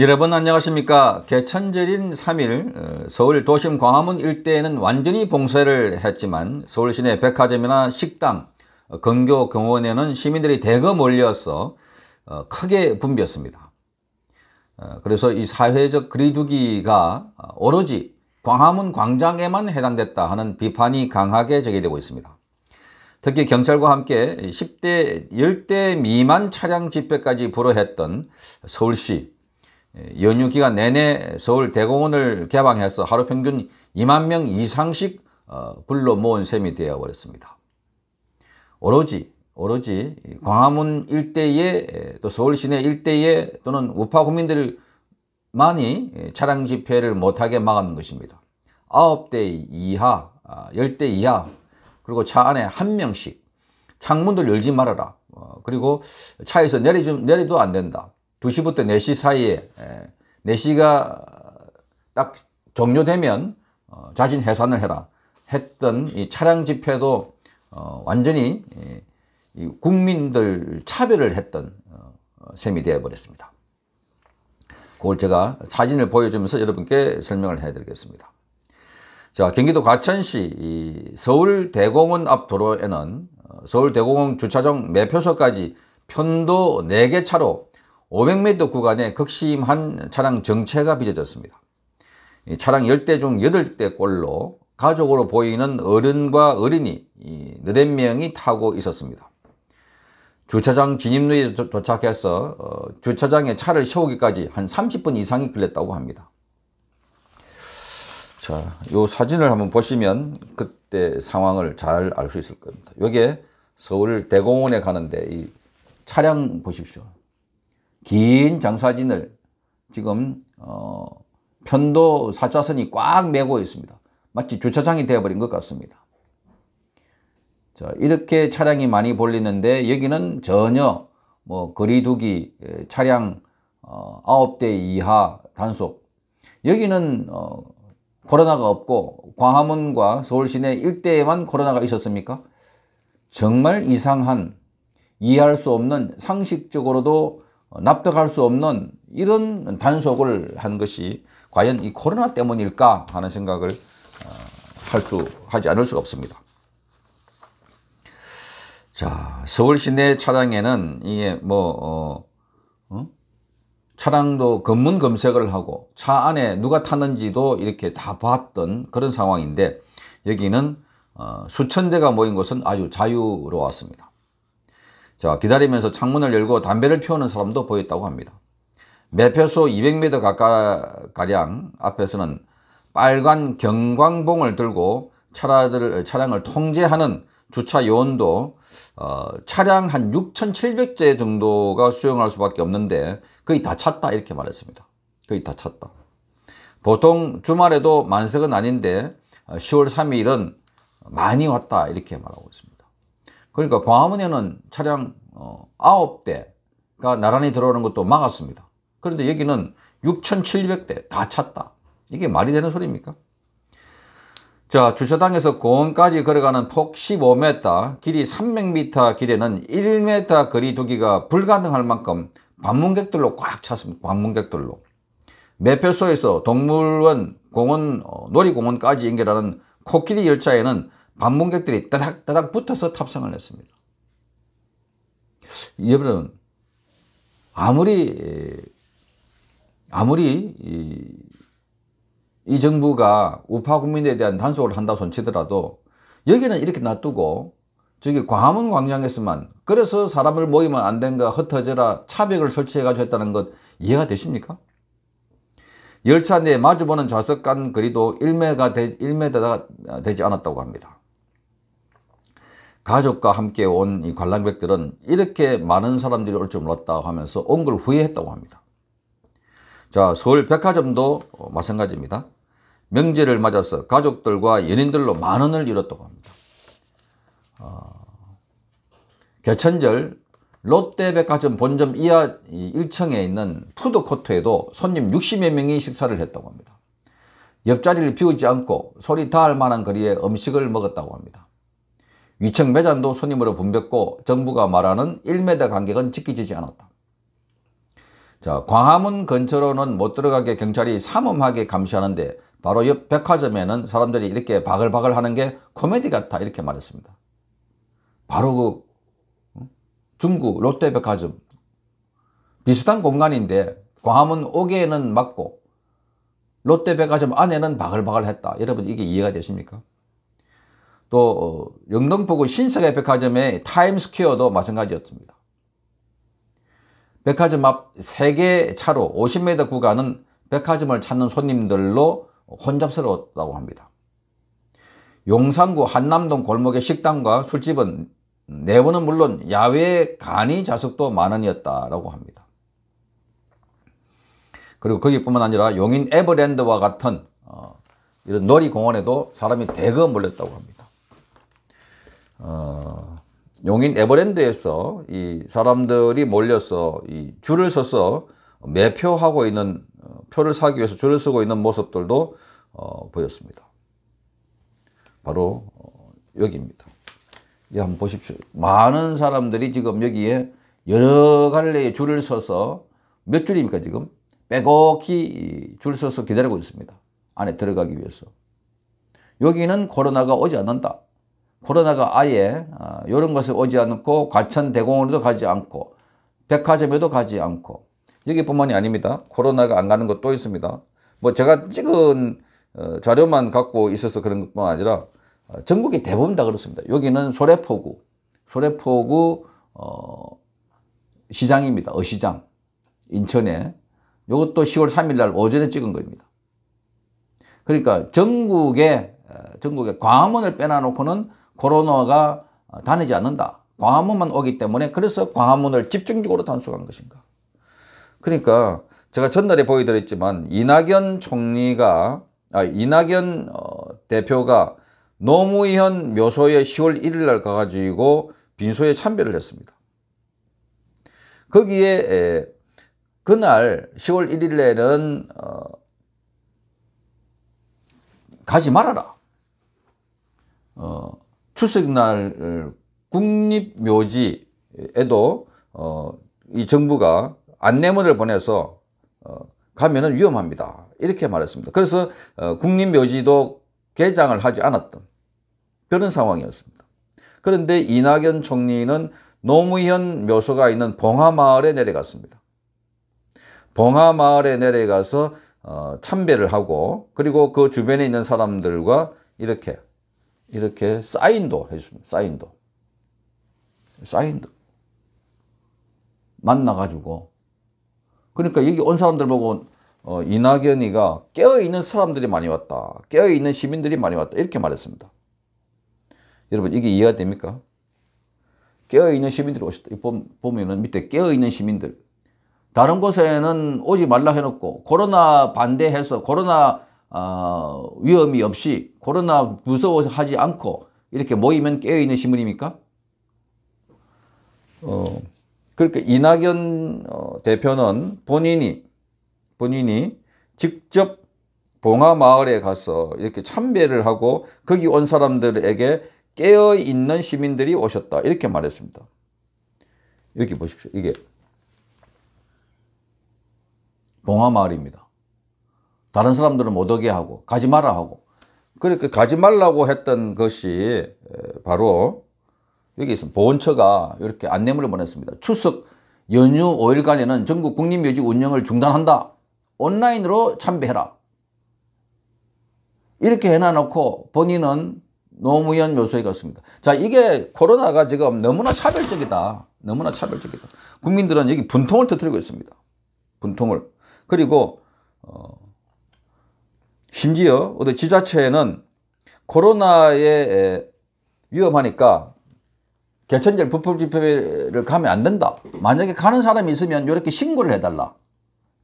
여러분 안녕하십니까 개천절인 3일 어, 서울 도심 광화문 일대에는 완전히 봉쇄를 했지만 서울 시내 백화점이나 식당, 어, 근교 경호원에는 시민들이 대거 몰려서 어, 크게 붐볐습니다. 그래서 이 사회적 그리두기가 오로지 광화문 광장에만 해당됐다 하는 비판이 강하게 제기되고 있습니다. 특히 경찰과 함께 10대, 10대 미만 차량 집회까지 불허했던 서울시 예, 연휴 기간 내내 서울 대공원을 개방해서 하루 평균 2만 명 이상씩 어, 불러 모은 셈이 되어버렸습니다. 오로지 오로지 광화문 일대에 예, 또 서울 시내 일대에 또는 우파 국민들만이 예, 차량 집회를 못하게 막은 것입니다. 9대 이하, 10대 아, 이하 그리고 차 안에 한 명씩 창문들 열지 말아라. 어, 그리고 차에서 내리 내리도 안 된다. 2시부터 4시 사이에 4시가 예, 딱 종료되면 어, 자신 해산을 해라 했던 이 차량 집회도 어, 완전히 예, 국민들 차별을 했던 어, 셈이 되어버렸습니다. 그걸 제가 사진을 보여주면서 여러분께 설명을 해드리겠습니다. 자, 경기도 과천시 서울대공원 앞 도로에는 서울대공원 주차장 매표소까지 편도 4개 차로 500m 구간에 극심한 차량 정체가 빚어졌습니다. 차량 10대 중 8대 꼴로 가족으로 보이는 어른과 어린이 4명이 타고 있었습니다. 주차장 진입로에 도착해서 어, 주차장에 차를 세우기까지 한 30분 이상이 걸렸다고 합니다. 자, 요 사진을 한번 보시면 그때 상황을 잘 알 수 있을 겁니다. 여기에 서울 대공원에 가는데 이 차량 보십시오. 긴 장사진을 지금 어, 편도 4차선이 꽉 메고 있습니다. 마치 주차장이 되어버린 것 같습니다. 자, 이렇게 차량이 많이 몰리는데 여기는 전혀 뭐 거리두기 예, 차량 어, 9대 이하 단속 여기는 어, 코로나가 없고 광화문과 서울 시내 일대에만 코로나가 있었습니까? 정말 이상한 이해할 수 없는 상식적으로도 어, 납득할 수 없는 이런 단속을 한 것이 과연 이 코로나 때문일까 하는 생각을 어, 할 수, 하지 않을 수가 없습니다. 자, 서울 시내 차량에는 이게 뭐, 어, 어? 차량도 검문 검색을 하고 차 안에 누가 탔는지도 이렇게 다 봤던 그런 상황인데 여기는 어, 수천 대가 모인 곳은 아주 자유로웠습니다. 자, 기다리면서 창문을 열고 담배를 피우는 사람도 보였다고 합니다. 매표소 200m 가까가량 앞에서는 빨간 경광봉을 들고 차라들, 차량을 통제하는 주차 요원도 어, 차량 한 6,700대 정도가 수용할 수밖에 없는데 거의 다 찼다 이렇게 말했습니다. 거의 다 찼다. 보통 주말에도 만석은 아닌데 10월 어, 3일은 많이 왔다 이렇게 말하고 있습니다. 그러니까 광화문에는 차량 어, 9대가 나란히 들어오는 것도 막았습니다. 그런데 여기는 6,700대 다 찼다. 이게 말이 되는 소리입니까? 자, 주차장에서 공원까지 걸어가는 폭 15m, 길이 300m 길에는 1m 거리 두기가 불가능할 만큼 방문객들로 꽉 찼습니다. 방문객들로. 매표소에서 동물원, 공원, 어, 놀이공원까지 연결하는 코끼리 열차에는 관문객들이 따닥 따닥 붙어서 탑승을 했습니다. 여러분 아무리 아무리 이, 이 정부가 우파 국민에 대한 단속을 한다 손치더라도 여기는 이렇게 놔두고 저기 광화문 광장에서만 그래서 사람을 모이면 안 된가 흩어져라 차벽을 설치해가지고 했다는 것 이해가 되십니까? 열차 내에 마주보는 좌석 간 거리도 1m가 되, 1m 되지 않았다고 합니다. 가족과 함께 온이 관람객들은 이렇게 많은 사람들이 올 줄 몰랐다 고 하면서 온 걸 후회했다고 합니다. 자, 서울 백화점도 어, 마찬가지입니다. 명절을 맞아서 가족들과 연인들로 만 원을 잃었다고 합니다. 어, 개천절 롯데백화점 본점 이하 1층에 있는 푸드코트에도 손님 60여 명이 식사를 했다고 합니다. 옆자리를 비우지 않고 소리 닿을 만한 거리에 음식을 먹었다고 합니다. 위층 매장도 손님으로 붐볐고 정부가 말하는 1m 간격은 지키지 않았다. 자, 광화문 근처로는 못 들어가게 경찰이 삼엄하게 감시하는데 바로 옆 백화점에는 사람들이 이렇게 바글바글 하는 게 코미디 같아 이렇게 말했습니다. 바로 그 중구 롯데백화점 비슷한 공간인데 광화문 옥에는 맞고 롯데백화점 안에는 바글바글 했다. 여러분 이게 이해가 되십니까? 또 어, 영등포구 신세계 백화점의 타임스퀘어도 마찬가지였습니다. 백화점 앞 3개 차로 50m 구간은 백화점을 찾는 손님들로 혼잡스러웠다고 합니다. 용산구 한남동 골목의 식당과 술집은 내부는 물론 야외 간이 좌석도 만원이었다라고 합니다. 그리고 거기뿐만 아니라 용인 에버랜드와 같은 어, 이런 놀이공원에도 사람이 대거 몰렸다고 합니다. 어, 용인 에버랜드에서 이 사람들이 몰려서 이 줄을 서서 매표하고 있는 어, 표를 사기 위해서 줄을 서고 있는 모습들도 어, 보였습니다. 바로 어, 여기입니다. 이 한번 보십시오. 많은 사람들이 지금 여기에 여러 갈래의 줄을 서서 몇 줄입니까 지금? 빼곡히 줄 서서 기다리고 있습니다. 안에 들어가기 위해서. 여기는 코로나가 오지 않는다. 코로나가 아예 이런 어, 것을 오지 않고 과천대공원에도 가지 않고 백화점에도 가지 않고 여기뿐만이 아닙니다. 코로나가 안 가는 것도 있습니다. 뭐 제가 찍은 어, 자료만 갖고 있어서 그런 것뿐 아니라 어, 전국이 대부분 다 그렇습니다. 여기는 소래포구, 소래포구 어, 시장입니다. 어시장 인천에 이것도 10월 3일 날 오전에 찍은 겁니다. 그러니까 전국에 전국에 광화문을 빼놔놓고는 코로나가 다니지 않는다. 광화문만 오기 때문에 그래서 광화문을 집중적으로 단속한 것인가. 그러니까 제가 전날에 보여드렸지만 이낙연 총리가 아, 이낙연 어, 대표가 노무현 묘소에 10월 1일 날 가가지고 빈소에 참배를 했습니다. 거기에 그날 10월 1일 날은 어, 가지 말아라. 어, 출석날 어, 국립묘지에도 어, 이 정부가 안내문을 보내서 어, 가면은 위험합니다. 이렇게 말했습니다. 그래서 어, 국립묘지도 개장을 하지 않았던 그런 상황이었습니다. 그런데 이낙연 총리는 노무현 묘소가 있는 봉하마을에 내려갔습니다. 봉하마을에 내려가서 어, 참배를 하고 그리고 그 주변에 있는 사람들과 이렇게 이렇게 사인도 해줍니다. 사인도. 사인도. 만나가지고. 그러니까 여기 온 사람들 보고 어, 이낙연이가 깨어있는 사람들이 많이 왔다. 깨어있는 시민들이 많이 왔다. 이렇게 말했습니다. 여러분 이게 이해가 됩니까? 깨어있는 시민들이 오셨다. 보면은 밑에 깨어있는 시민들. 다른 곳에는 오지 말라 해놓고 코로나 반대해서 코로나 어, 위험이 없이 코로나 무서워하지 않고 이렇게 모이면 깨어있는 신문입니까? 어, 그렇게 그러니까 이낙연 어, 대표는 본인이 본인이 직접 봉화마을에 가서 이렇게 참배를 하고 거기 온 사람들에게 깨어있는 시민들이 오셨다 이렇게 말했습니다. 이렇게 보십시오. 이게 봉화마을입니다. 다른 사람들은 못 오게 하고 가지 마라 하고 그렇게 그러니까 가지 말라고 했던 것이 바로 여기 있습니다. 보훈처가 이렇게 안내문을 보냈습니다. 추석 연휴 5일간에는 전국 국립묘지 운영을 중단한다. 온라인으로 참배해라. 이렇게 해놔놓고 본인은 노무현 묘소에 갔습니다. 자 이게 코로나가 지금 너무나 차별적이다. 너무나 차별적이다. 국민들은 여기 분통을 터뜨리고 있습니다. 분통을. 그리고 어, 심지어 어떤 지자체에는 코로나에 위험하니까 개천절 불법 집회를 가면 안 된다. 만약에 가는 사람이 있으면 이렇게 신고를 해달라.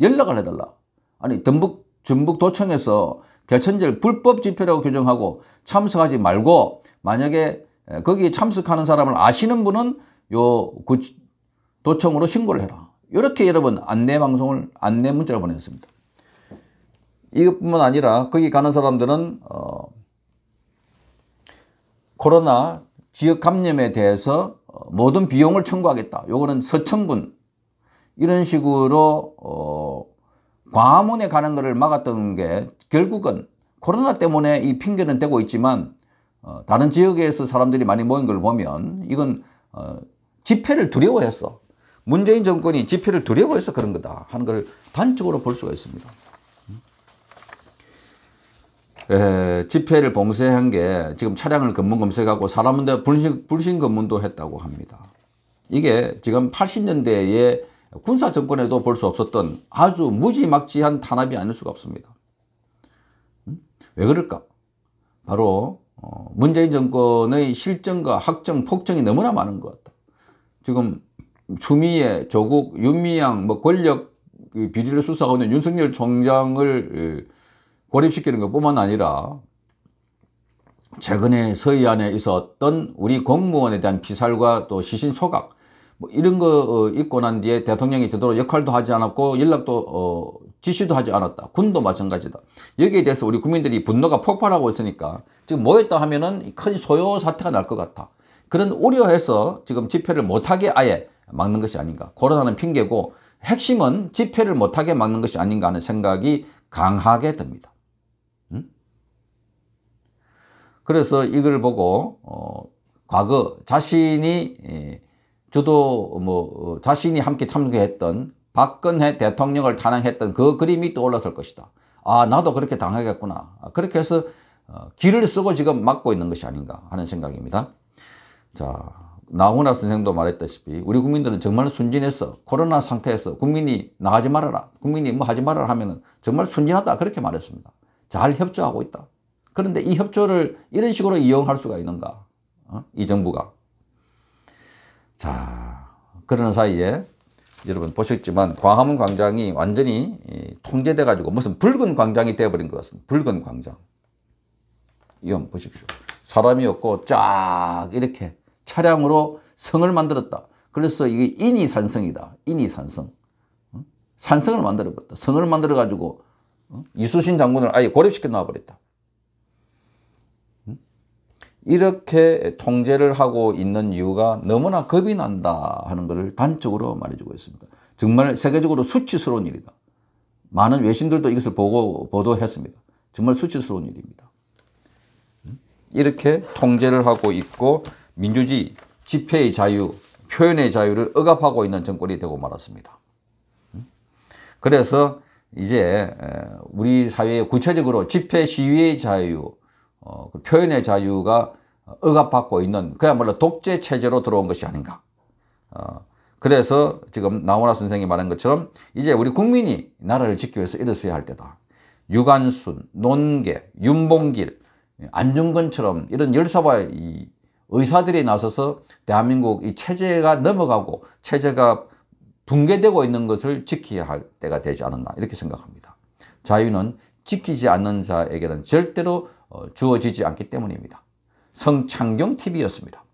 연락을 해달라. 아니 전북 전북 도청에서 개천절 불법 집회라고 규정하고 참석하지 말고 만약에 거기에 참석하는 사람을 아시는 분은 요 도청으로 신고를 해라. 이렇게 여러분 안내 방송을 안내 문자를 보냈습니다. 이것뿐만 아니라 거기 가는 사람들은 어, 코로나 지역 감염에 대해서 어, 모든 비용을 청구하겠다. 요거는 서천군 이런 식으로 어, 광화문에 가는 것을 막았던 게 결국은 코로나 때문에 이 핑계는 되고 있지만 어, 다른 지역에서 사람들이 많이 모인 걸 보면 이건 어, 집회를 두려워했어. 문재인 정권이 집회를 두려워해서 그런 거다 하는 걸 단적으로 볼 수가 있습니다. 에, 예, 집회를 봉쇄한 게 지금 차량을 검문 검색하고 사람한테 불신, 불신 검문도 했다고 합니다. 이게 지금 8 0년대에 군사 정권에도 볼 수 없었던 아주 무지막지한 탄압이 아닐 수가 없습니다. 음? 왜 그럴까? 바로 어, 문재인 정권의 실정과 학정, 폭정이 너무나 많은 것 같다. 지금 추미애, 조국, 윤미향, 뭐 권력 그 비리를 수사하고 있는 윤석열 총장을 고립시키는 것뿐만 아니라 최근에 서해안에 있었던 우리 공무원에 대한 피살과 또 시신 소각 뭐 이런 거입고난 어, 뒤에 대통령이 제대로 역할도 하지 않았고 연락도 어, 지시도 하지 않았다. 군도 마찬가지다. 여기에 대해서 우리 국민들이 분노가 폭발하고 있으니까 지금 뭐였다 하면은 큰 소요 사태가 날 것 같아. 그런 우려해서 지금 집회를 못하게 아예 막는 것이 아닌가. 코로나는 핑계고 핵심은 집회를 못하게 막는 것이 아닌가 하는 생각이 강하게 듭니다. 그래서 이걸 보고 어, 과거 자신이 주도 예, 뭐 어, 자신이 함께 참여했던 박근혜 대통령을 탄핵했던 그 그림이 떠올랐을 것이다. 아 나도 그렇게 당하겠구나. 아, 그렇게 해서 어, 길을 쓰고 지금 막고 있는 것이 아닌가 하는 생각입니다. 자 나훈아 선생도 말했다시피 우리 국민들은 정말 순진해서 코로나 상태에서 국민이 나가지 말아라 국민이 뭐 하지 말아라 하면 은 정말 순진하다 그렇게 말했습니다. 잘 협조하고 있다. 그런데 이 협조를 이런 식으로 이용할 수가 있는가? 어? 이 정부가. 자, 그러는 사이에 여러분 보셨지만 광화문 광장이 완전히 통제돼 가지고 무슨 붉은 광장이 되어버린 것 같습니다. 붉은 광장. 이건 보십시오. 사람이 없고 쫙 이렇게 차량으로 성을 만들었다. 그래서 이게 인이산성이다. 인이산성. 어? 산성을 만들어버렸다. 성을 만들어가지고 어? 이수신 장군을 아예 고립시켜 놔버렸다. 이렇게 통제를 하고 있는 이유가 너무나 겁이 난다 하는 것을 단적으로 말해주고 있습니다. 정말 세계적으로 수치스러운 일이다. 많은 외신들도 이것을 보고 보도했습니다. 정말 수치스러운 일입니다. 음? 이렇게 통제를 하고 있고 민주주의, 집회의 자유, 표현의 자유를 억압하고 있는 정권이 되고 말았습니다. 음? 그래서 이제 우리 사회에 구체적으로 집회 시위의 자유, 어, 그 표현의 자유가 억압받고 있는 그야말로 독재 체제로 들어온 것이 아닌가. 어, 그래서 지금 나훈아 선생이 말한 것처럼 이제 우리 국민이 나라를 지키기 위해서 일어서야 할 때다. 유관순, 논계, 윤봉길, 안중근처럼 이런 열사와 이 의사들이 나서서 대한민국 이 체제가 넘어가고 체제가 붕괴되고 있는 것을 지켜야 할 때가 되지 않았나 이렇게 생각합니다. 자유는 지키지 않는 자에게는 절대로 어, 주어지지 않기 때문입니다. 성창경TV였습니다.